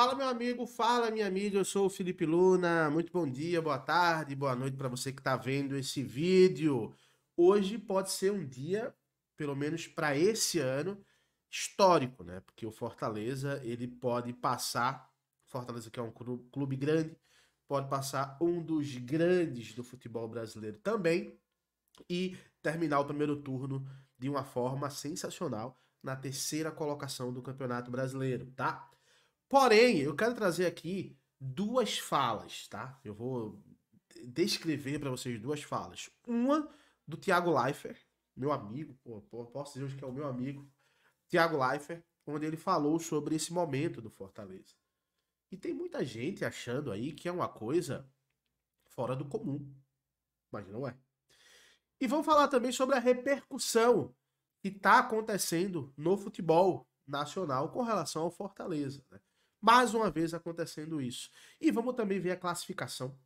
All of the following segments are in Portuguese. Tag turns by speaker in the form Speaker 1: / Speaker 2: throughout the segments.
Speaker 1: Fala, meu amigo, fala, minha amiga. Eu sou o Felipe Luna. Muito bom dia, boa tarde, boa noite para você que está vendo esse vídeo. Hoje pode ser um dia, pelo menos para esse ano, histórico, né? Porque o Fortaleza ele pode passar. Fortaleza, que é um clube grande, pode passar um dos grandes do futebol brasileiro também e terminar o primeiro turno de uma forma sensacional na terceira colocação do Campeonato Brasileiro, tá? Porém, eu quero trazer aqui duas falas, tá? Eu vou descrever para vocês duas falas. Uma do Thiago Leifert, meu amigo, pô, posso dizer hoje que é o meu amigo, Thiago Leifert, onde ele falou sobre esse momento do Fortaleza. E tem muita gente achando aí que é uma coisa fora do comum, mas não é. E vamos falar também sobre a repercussão que está acontecendo no futebol nacional com relação ao Fortaleza. Né? mais uma vez acontecendo isso. E vamos também ver a classificação.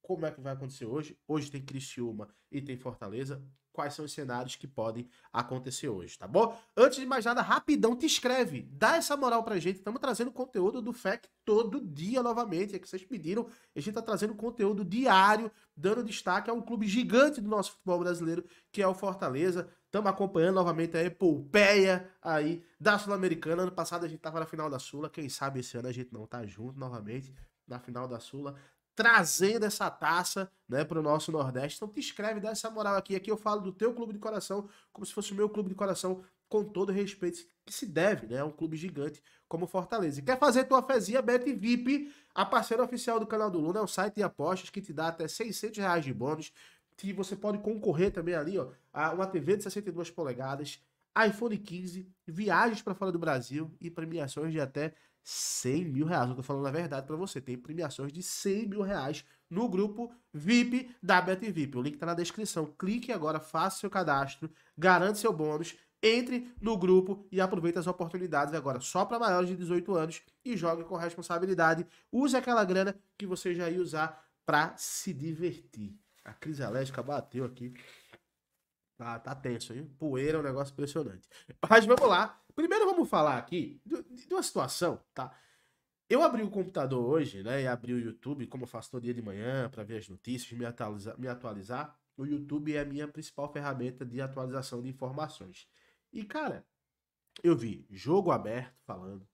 Speaker 1: Como é que vai acontecer hoje? Hoje tem Criciúma e tem Fortaleza quais são os cenários que podem acontecer hoje, tá bom? Antes de mais nada, rapidão, te inscreve, dá essa moral pra gente. Estamos trazendo conteúdo do FEC todo dia novamente, é que vocês pediram. A gente tá trazendo conteúdo diário, dando destaque a um clube gigante do nosso futebol brasileiro, que é o Fortaleza. Estamos acompanhando novamente a epopeia aí da Sul-Americana. Ano passado a gente tava na final da Sula, quem sabe esse ano a gente não tá junto novamente na final da Sula trazendo essa taça né, para o nosso Nordeste. Então te inscreve, dá essa moral aqui. Aqui eu falo do teu clube de coração, como se fosse o meu clube de coração, com todo o respeito que se deve, né? É um clube gigante como Fortaleza. E quer fazer tua fezinha, Bet VIP, a parceira oficial do canal do Luna, é um site de apostas que te dá até 600 reais de bônus. que você pode concorrer também ali, ó, a uma TV de 62 polegadas, iPhone 15, viagens para fora do Brasil e premiações de até 100 mil reais. Eu tô falando a verdade para você. Tem premiações de 100 mil reais no grupo VIP da BetVip. O link tá na descrição. Clique agora, faça seu cadastro, garante seu bônus, entre no grupo e aproveite as oportunidades agora só para maiores de 18 anos e jogue com responsabilidade. Use aquela grana que você já ia usar para se divertir. A crise alérgica bateu aqui. Ah, tá tenso, hein? Poeira é um negócio impressionante. Mas vamos lá. Primeiro vamos falar aqui de uma situação, tá? Eu abri o computador hoje, né? E abri o YouTube, como eu faço todo dia de manhã, para ver as notícias, me atualizar, me atualizar. O YouTube é a minha principal ferramenta de atualização de informações. E, cara, eu vi Jogo Aberto falando,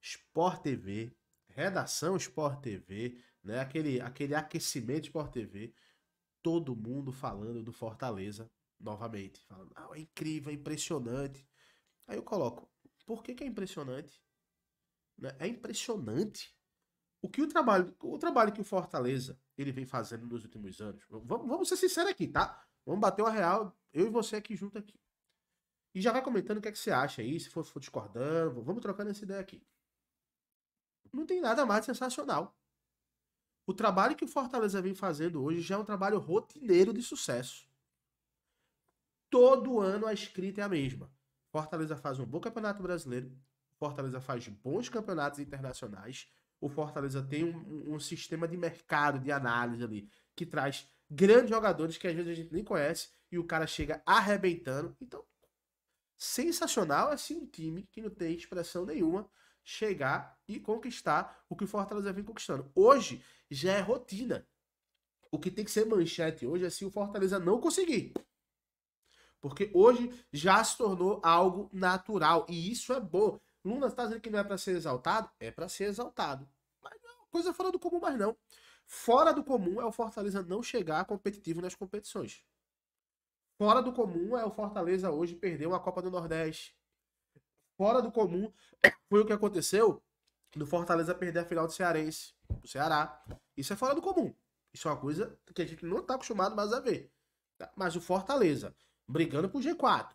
Speaker 1: Sport TV, Redação Sport TV, né? Aquele, aquele aquecimento Sport TV. Todo mundo falando do Fortaleza novamente. Falando, ah, é incrível, é impressionante. Aí eu coloco, por que, que é impressionante? Né? É impressionante o que o trabalho, o trabalho que o Fortaleza ele vem fazendo nos últimos anos. Vamos, vamos ser sinceros aqui, tá? Vamos bater uma real, eu e você aqui junto aqui. E já vai comentando o que, é que você acha aí, se for, for discordando, vamos trocando essa ideia aqui. Não tem nada mais sensacional. O trabalho que o Fortaleza vem fazendo hoje já é um trabalho rotineiro de sucesso. Todo ano a escrita é a mesma. Fortaleza faz um bom campeonato brasileiro, Fortaleza faz bons campeonatos internacionais, o Fortaleza tem um, um sistema de mercado, de análise ali, que traz grandes jogadores que às vezes a gente nem conhece e o cara chega arrebentando. Então, sensacional assim um time que não tem expressão nenhuma chegar e conquistar o que o Fortaleza vem conquistando. Hoje já é rotina. O que tem que ser manchete hoje é se o Fortaleza não conseguir. Porque hoje já se tornou algo natural. E isso é bom. Luna está dizendo que não é para ser exaltado? É para ser exaltado. Mas não, é coisa fora do comum, mas não. Fora do comum é o Fortaleza não chegar competitivo nas competições. Fora do comum é o Fortaleza hoje perder uma Copa do Nordeste. Fora do comum foi o que aconteceu do Fortaleza perder a final do Cearense, do Ceará. Isso é fora do comum. Isso é uma coisa que a gente não está acostumado mais a ver. Tá? Mas o Fortaleza brigando pro G4.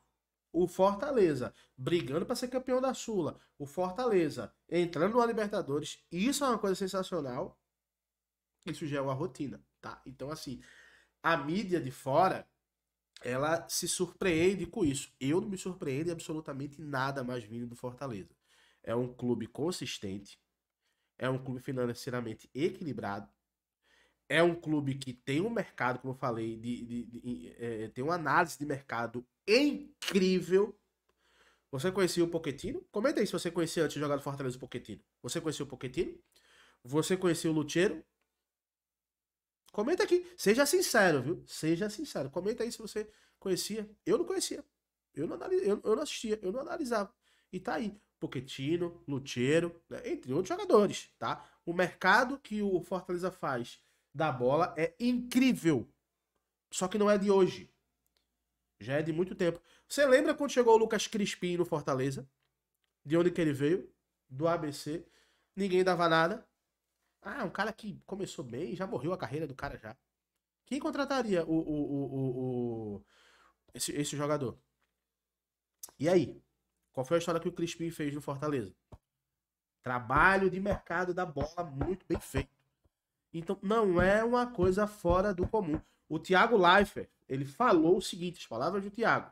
Speaker 1: O Fortaleza brigando para ser campeão da Sula. O Fortaleza entrando na Libertadores. Isso é uma coisa sensacional. Isso já é uma rotina, tá? Então, assim, a mídia de fora, ela se surpreende com isso. Eu não me surpreendo absolutamente nada mais vindo do Fortaleza. É um clube consistente. É um clube financeiramente equilibrado é um clube que tem um mercado, como eu falei, de, de, de, é, tem uma análise de mercado incrível. Você conhecia o Poquetino? Comenta aí se você conhecia antes de jogar do Fortaleza o Poquetino. Você conhecia o Poquetino? Você conhecia o Luteiro? Comenta aqui. Seja sincero, viu? Seja sincero. Comenta aí se você conhecia. Eu não conhecia. Eu não, analis... eu, eu não assistia. Eu não analisava. E tá aí. Poquetino, Luteiro, né? entre outros jogadores, tá? O mercado que o Fortaleza faz da bola é incrível. Só que não é de hoje. Já é de muito tempo. Você lembra quando chegou o Lucas Crispim no Fortaleza? De onde que ele veio? Do ABC. Ninguém dava nada. Ah, um cara que começou bem, já morreu a carreira do cara já. Quem contrataria o, o, o, o esse, esse jogador? E aí? Qual foi a história que o Crispim fez no Fortaleza? Trabalho de mercado da bola muito bem feito. Então, não é uma coisa fora do comum. O Tiago Leifert, ele falou o seguinte, as palavras do Tiago.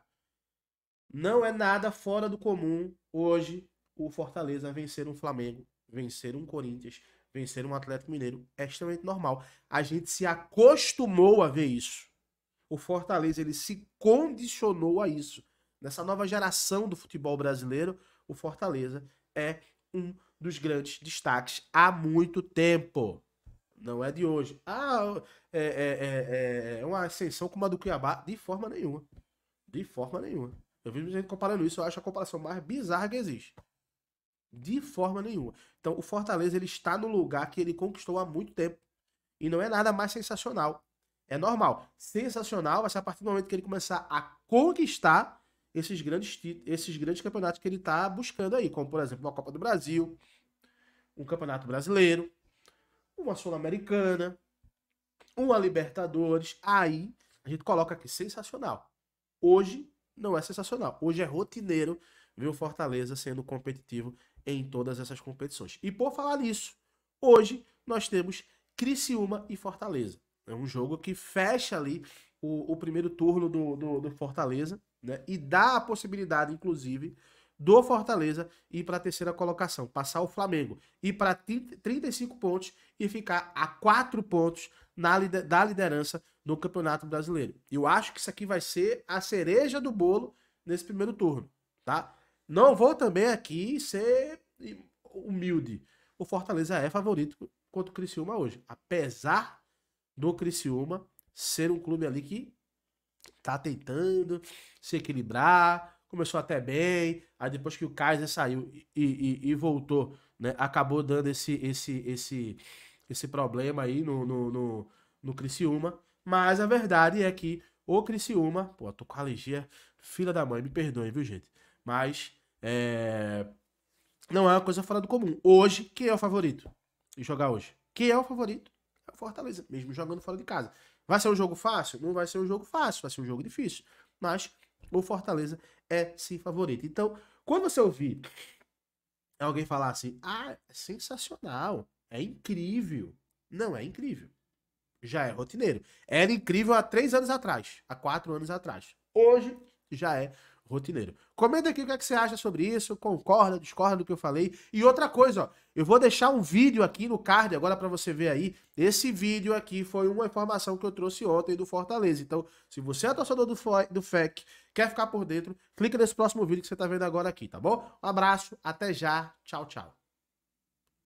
Speaker 1: Não é nada fora do comum hoje o Fortaleza vencer um Flamengo, vencer um Corinthians, vencer um Atlético Mineiro. É extremamente normal. A gente se acostumou a ver isso. O Fortaleza, ele se condicionou a isso. Nessa nova geração do futebol brasileiro, o Fortaleza é um dos grandes destaques há muito tempo. Não é de hoje. Ah, é é, é, é, é, uma ascensão como a do Cuiabá. De forma nenhuma. De forma nenhuma. Eu vi gente comparando isso, eu acho a comparação mais bizarra que existe. De forma nenhuma. Então, o Fortaleza ele está no lugar que ele conquistou há muito tempo. E não é nada mais sensacional. É normal. Sensacional vai ser a partir do momento que ele começar a conquistar esses grandes, esses grandes campeonatos que ele está buscando aí, como por exemplo uma Copa do Brasil, um Campeonato Brasileiro, uma Sul-Americana, uma Libertadores. Aí a gente coloca aqui sensacional. Hoje não é sensacional. Hoje é rotineiro ver o Fortaleza sendo competitivo em todas essas competições. E por falar nisso, hoje nós temos Criciúma e Fortaleza. É um jogo que fecha ali o, o primeiro turno do, do, do Fortaleza né? e dá a possibilidade, inclusive, do Fortaleza e para a terceira colocação, passar o Flamengo e para 35 pontos e ficar a 4 pontos na, da liderança no Campeonato Brasileiro. Eu acho que isso aqui vai ser a cereja do bolo nesse primeiro turno, tá? Não vou também aqui ser humilde. O Fortaleza é favorito contra o Criciúma hoje, apesar do Criciúma ser um clube ali que tá tentando se equilibrar, começou até bem, aí depois que o Kaiser saiu e, e, e voltou, né, acabou dando esse esse esse esse problema aí no, no, no, no Criciúma. Mas a verdade é que o Criciúma, pô, tô com alergia, filha da mãe, me perdoem, viu, gente? Mas é, não é uma coisa fora do comum. Hoje, quem é o favorito? E jogar hoje. Quem é o favorito? É o Fortaleza, mesmo jogando fora de casa. Vai ser um jogo fácil? Não vai ser um jogo fácil, vai ser um jogo difícil. Mas o Fortaleza é sim favorito. Então, quando você ouvir alguém falar assim, ah, é sensacional, é incrível. Não, é incrível. Já é rotineiro. Era incrível há três anos atrás, há quatro anos atrás. Hoje já é rotineiro. Comenta aqui o que, é que, você acha sobre isso, concorda, discorda do que eu falei. E outra coisa, ó, eu vou deixar um vídeo aqui no card agora para você ver aí. Esse vídeo aqui foi uma informação que eu trouxe ontem do Fortaleza. Então, se você é torcedor do, do FEC, quer ficar por dentro, clica nesse próximo vídeo que você tá vendo agora aqui, tá bom? Um abraço, até já, tchau, tchau.